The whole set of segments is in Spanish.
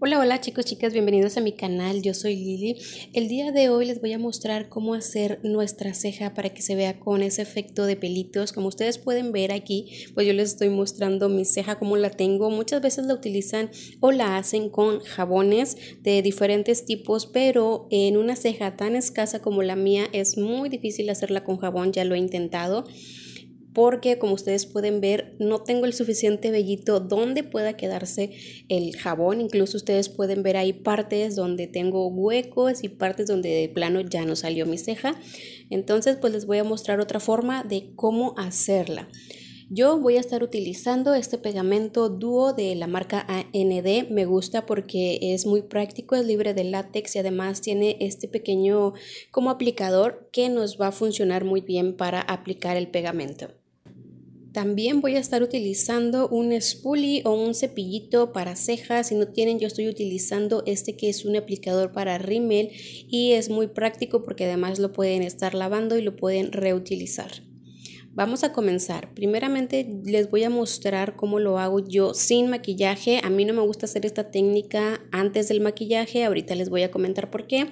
Hola, hola chicos, chicas, bienvenidos a mi canal, yo soy Lili. El día de hoy les voy a mostrar cómo hacer nuestra ceja para que se vea con ese efecto de pelitos. Como ustedes pueden ver aquí, pues yo les estoy mostrando mi ceja como la tengo. Muchas veces la utilizan o la hacen con jabones de diferentes tipos, pero en una ceja tan escasa como la mía es muy difícil hacerla con jabón, ya lo he intentado porque como ustedes pueden ver no tengo el suficiente vellito donde pueda quedarse el jabón. Incluso ustedes pueden ver ahí partes donde tengo huecos y partes donde de plano ya no salió mi ceja. Entonces pues les voy a mostrar otra forma de cómo hacerla. Yo voy a estar utilizando este pegamento dúo de la marca AND. Me gusta porque es muy práctico, es libre de látex y además tiene este pequeño como aplicador que nos va a funcionar muy bien para aplicar el pegamento. También voy a estar utilizando un spoolie o un cepillito para cejas. Si no tienen, yo estoy utilizando este que es un aplicador para rímel y es muy práctico porque además lo pueden estar lavando y lo pueden reutilizar. Vamos a comenzar. Primeramente les voy a mostrar cómo lo hago yo sin maquillaje. A mí no me gusta hacer esta técnica antes del maquillaje. Ahorita les voy a comentar por qué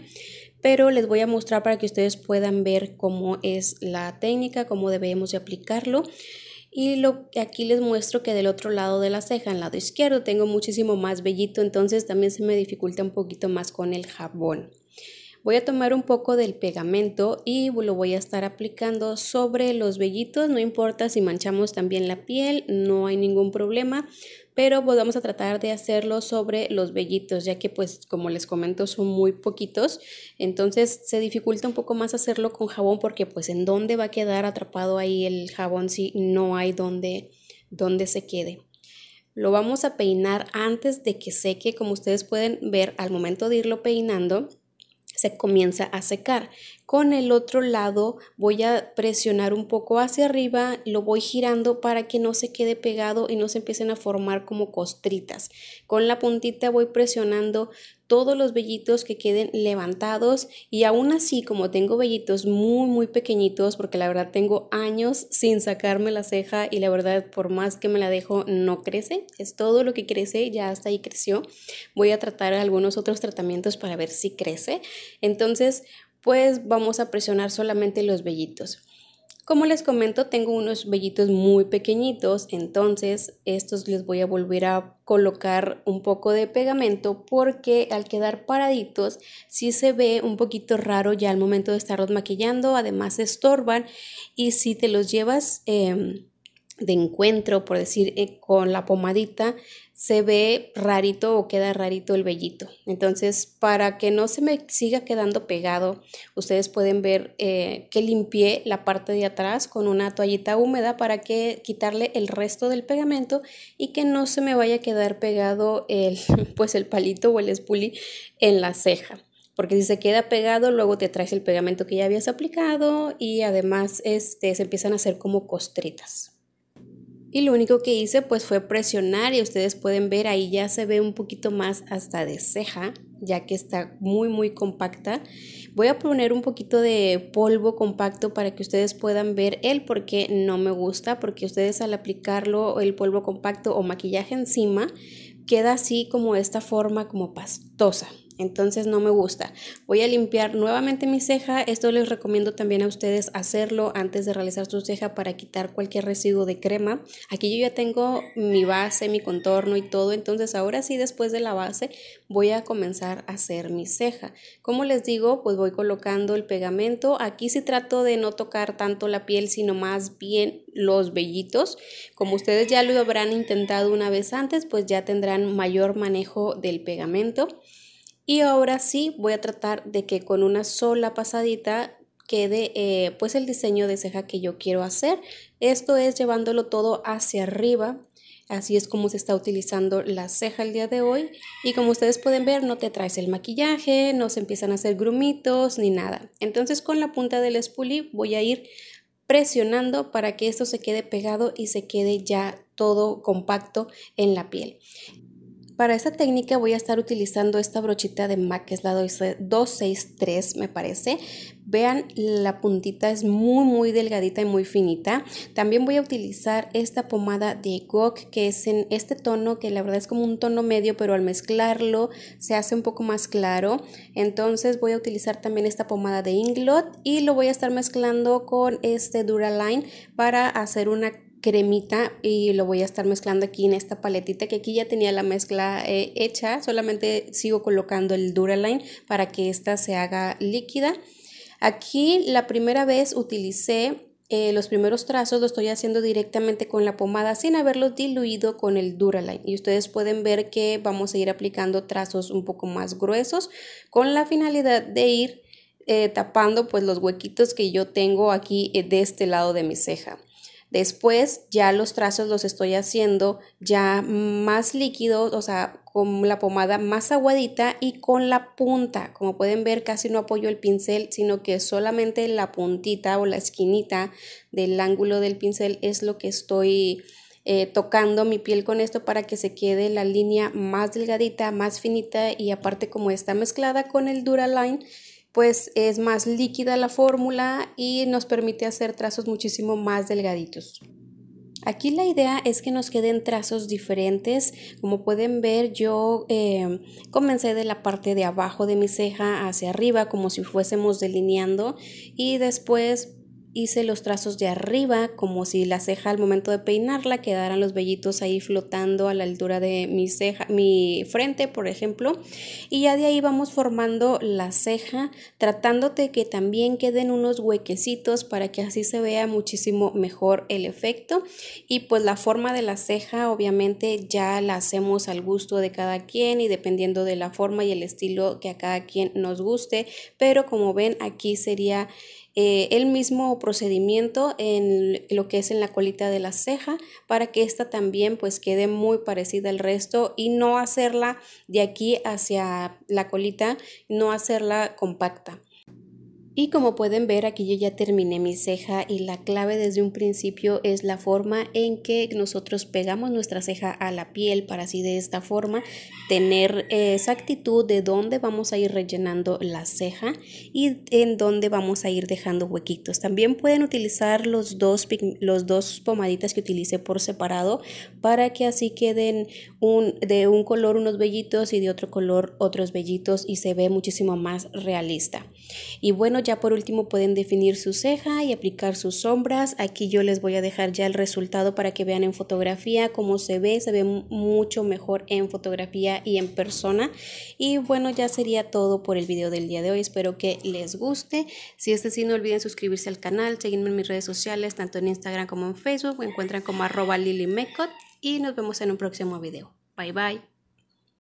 pero les voy a mostrar para que ustedes puedan ver cómo es la técnica, cómo debemos de aplicarlo. Y aquí les muestro que del otro lado de la ceja, al lado izquierdo, tengo muchísimo más vellito, entonces también se me dificulta un poquito más con el jabón. Voy a tomar un poco del pegamento y lo voy a estar aplicando sobre los vellitos, no importa si manchamos también la piel, no hay ningún problema, pero pues vamos a tratar de hacerlo sobre los vellitos, ya que pues como les comento son muy poquitos, entonces se dificulta un poco más hacerlo con jabón porque pues en dónde va a quedar atrapado ahí el jabón si no hay dónde dónde se quede. Lo vamos a peinar antes de que seque, como ustedes pueden ver al momento de irlo peinando se comienza a secar. Con el otro lado voy a presionar un poco hacia arriba, lo voy girando para que no se quede pegado y no se empiecen a formar como costritas. Con la puntita voy presionando todos los vellitos que queden levantados y aún así como tengo vellitos muy muy pequeñitos porque la verdad tengo años sin sacarme la ceja y la verdad por más que me la dejo no crece, es todo lo que crece, ya hasta ahí creció. Voy a tratar algunos otros tratamientos para ver si crece. Entonces pues vamos a presionar solamente los vellitos. Como les comento, tengo unos vellitos muy pequeñitos, entonces estos les voy a volver a colocar un poco de pegamento porque al quedar paraditos sí se ve un poquito raro ya al momento de estarlos maquillando, además se estorban y si te los llevas... Em, de encuentro, por decir, eh, con la pomadita, se ve rarito o queda rarito el vellito. Entonces, para que no se me siga quedando pegado, ustedes pueden ver eh, que limpié la parte de atrás con una toallita húmeda para que quitarle el resto del pegamento y que no se me vaya a quedar pegado el, pues el palito o el spoolie en la ceja porque si se queda pegado luego te traes el pegamento que ya habías aplicado y además este, se empiezan a hacer como costritas. Y lo único que hice pues fue presionar y ustedes pueden ver ahí ya se ve un poquito más hasta de ceja, ya que está muy muy compacta. Voy a poner un poquito de polvo compacto para que ustedes puedan ver el por qué no me gusta, porque ustedes al aplicarlo el polvo compacto o maquillaje encima queda así como esta forma como pastosa entonces no me gusta. Voy a limpiar nuevamente mi ceja, esto les recomiendo también a ustedes hacerlo antes de realizar su ceja para quitar cualquier residuo de crema. Aquí yo ya tengo mi base, mi contorno y todo, entonces ahora sí después de la base voy a comenzar a hacer mi ceja. Como les digo, pues voy colocando el pegamento, aquí sí trato de no tocar tanto la piel, sino más bien los vellitos. Como ustedes ya lo habrán intentado una vez antes, pues ya tendrán mayor manejo del pegamento. Y ahora sí voy a tratar de que con una sola pasadita quede eh, pues el diseño de ceja que yo quiero hacer. Esto es llevándolo todo hacia arriba. Así es como se está utilizando la ceja el día de hoy. Y como ustedes pueden ver, no te traes el maquillaje, no se empiezan a hacer grumitos ni nada. Entonces con la punta del spoolie voy a ir presionando para que esto se quede pegado y se quede ya todo compacto en la piel. Para esta técnica voy a estar utilizando esta brochita de MAC, que es la 263 me parece. Vean, la puntita es muy muy delgadita y muy finita. También voy a utilizar esta pomada de Gok que es en este tono, que la verdad es como un tono medio, pero al mezclarlo se hace un poco más claro. Entonces voy a utilizar también esta pomada de Inglot y lo voy a estar mezclando con este Duraline para hacer una cremita y lo voy a estar mezclando aquí en esta paletita que aquí ya tenía la mezcla eh, hecha solamente sigo colocando el Duraline para que esta se haga líquida aquí la primera vez utilicé eh, los primeros trazos lo estoy haciendo directamente con la pomada sin haberlo diluido con el Duraline y ustedes pueden ver que vamos a ir aplicando trazos un poco más gruesos con la finalidad de ir eh, tapando pues los huequitos que yo tengo aquí de este lado de mi ceja Después ya los trazos los estoy haciendo ya más líquidos, o sea, con la pomada más aguadita y con la punta. Como pueden ver, casi no apoyo el pincel, sino que solamente la puntita o la esquinita del ángulo del pincel es lo que estoy eh, tocando mi piel con esto para que se quede la línea más delgadita, más finita y aparte como está mezclada con el Duraline, pues es más líquida la fórmula y nos permite hacer trazos muchísimo más delgaditos. Aquí la idea es que nos queden trazos diferentes. Como pueden ver, yo eh, comencé de la parte de abajo de mi ceja hacia arriba, como si fuésemos delineando, y después hice los trazos de arriba como si la ceja al momento de peinarla quedaran los vellitos ahí flotando a la altura de mi ceja, mi frente, por ejemplo, y ya de ahí vamos formando la ceja tratándote que también queden unos huequecitos para que así se vea muchísimo mejor el efecto y pues la forma de la ceja obviamente ya la hacemos al gusto de cada quien y dependiendo de la forma y el estilo que a cada quien nos guste, pero como ven aquí sería eh, el mismo procedimiento en lo que es en la colita de la ceja para que esta también pues quede muy parecida al resto y no hacerla de aquí hacia la colita, no hacerla compacta. Y como pueden ver aquí yo ya terminé mi ceja y la clave desde un principio es la forma en que nosotros pegamos nuestra ceja a la piel para así de esta forma tener exactitud de dónde vamos a ir rellenando la ceja y en dónde vamos a ir dejando huequitos. También pueden utilizar los dos, los dos pomaditas que utilicé por separado para que así queden un, de un color unos vellitos y de otro color otros vellitos y se ve muchísimo más realista. Y bueno ya por último pueden definir su ceja y aplicar sus sombras. Aquí yo les voy a dejar ya el resultado para que vean en fotografía cómo se ve. Se ve mucho mejor en fotografía y en persona. Y bueno, ya sería todo por el video del día de hoy. Espero que les guste. Si es así, no olviden suscribirse al canal, seguirme en mis redes sociales, tanto en Instagram como en Facebook. Me encuentran como arroba lilimecot y nos vemos en un próximo video. Bye bye.